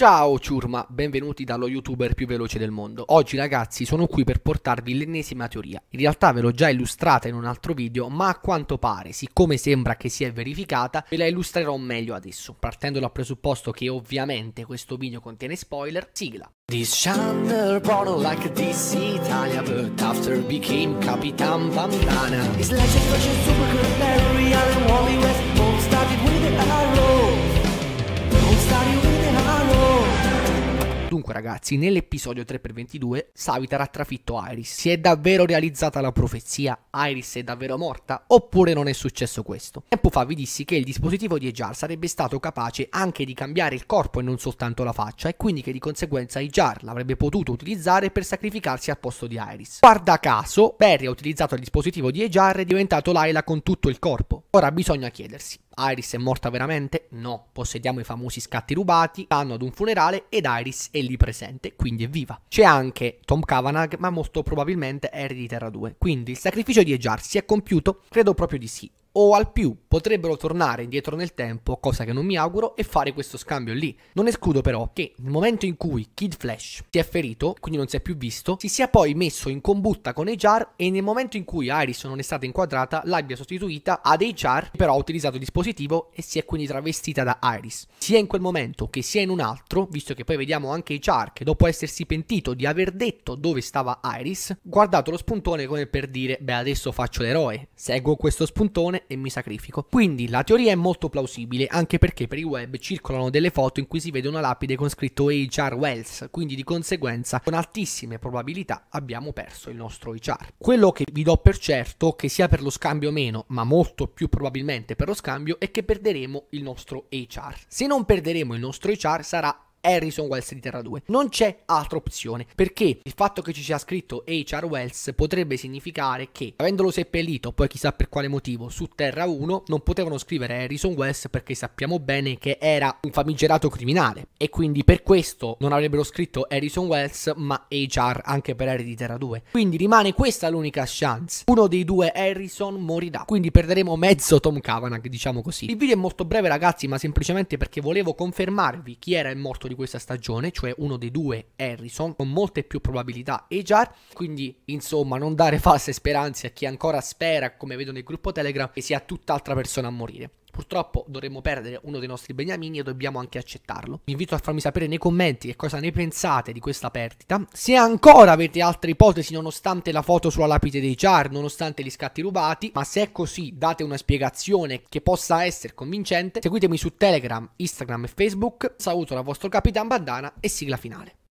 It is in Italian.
Ciao ciurma, benvenuti dallo youtuber più veloce del mondo. Oggi ragazzi sono qui per portarvi l'ennesima teoria. In realtà ve l'ho già illustrata in un altro video, ma a quanto pare, siccome sembra che si è verificata, ve la illustrerò meglio adesso, partendo dal presupposto che ovviamente questo video contiene spoiler. Sigla. This Chandler bottle like this Italia, but after became Capitan Bandana. It's like a Supergirl Comunque ragazzi, nell'episodio 3x22 Savitar ha trafitto Iris. Si è davvero realizzata la profezia? Iris è davvero morta? Oppure non è successo questo? Tempo fa vi dissi che il dispositivo di Ejar sarebbe stato capace anche di cambiare il corpo e non soltanto la faccia e quindi che di conseguenza Ejar l'avrebbe potuto utilizzare per sacrificarsi al posto di Iris. Guarda caso, Barry ha utilizzato il dispositivo di Ejar e è diventato Laila con tutto il corpo. Ora bisogna chiedersi, Iris è morta veramente? No, possediamo i famosi scatti rubati, vanno ad un funerale ed Iris è lì presente, quindi è viva. C'è anche Tom Kavanagh, ma molto probabilmente è Terra 2, quindi il sacrificio di Ejar si è compiuto? Credo proprio di sì o al più potrebbero tornare indietro nel tempo, cosa che non mi auguro, e fare questo scambio lì. Non escludo però che nel momento in cui Kid Flash si è ferito, quindi non si è più visto, si sia poi messo in combutta con Ajar e nel momento in cui Iris non è stata inquadrata l'abbia sostituita ad Ajar, però ha utilizzato il dispositivo e si è quindi travestita da Iris. Sia in quel momento che sia in un altro, visto che poi vediamo anche Ajar che dopo essersi pentito di aver detto dove stava Iris, guardato lo spuntone come per dire, beh adesso faccio l'eroe, seguo questo spuntone e mi sacrifico. Quindi la teoria è molto plausibile, anche perché per il web circolano delle foto in cui si vede una lapide con scritto HR Wells, quindi di conseguenza con altissime probabilità abbiamo perso il nostro HR. Quello che vi do per certo, che sia per lo scambio o meno, ma molto più probabilmente per lo scambio, è che perderemo il nostro HR. Se non perderemo il nostro HR sarà Harrison Wells di Terra 2. Non c'è altra opzione, perché il fatto che ci sia scritto HR Wells potrebbe significare che, avendolo seppellito, poi chissà per quale motivo, su Terra 1, non potevano scrivere Harrison Wells perché sappiamo bene che era un famigerato criminale. E quindi per questo non avrebbero scritto Harrison Wells, ma HR anche per Harry di Terra 2. Quindi rimane questa l'unica chance. Uno dei due Harrison morirà. Quindi perderemo mezzo Tom Cavanagh, diciamo così. Il video è molto breve, ragazzi, ma semplicemente perché volevo confermarvi chi era il morto di questa stagione, cioè uno dei due Harrison, con molte più probabilità Ejar. Quindi, insomma, non dare false speranze a chi ancora spera, come vedo nel gruppo Telegram, che sia tutt'altra persona a morire. Purtroppo dovremmo perdere uno dei nostri beniamini e dobbiamo anche accettarlo. Vi invito a farmi sapere nei commenti che cosa ne pensate di questa perdita. Se ancora avete altre ipotesi nonostante la foto sulla lapide dei char, nonostante gli scatti rubati, ma se è così date una spiegazione che possa essere convincente, seguitemi su Telegram, Instagram e Facebook. Saluto dal vostro Capitan Bandana e sigla finale.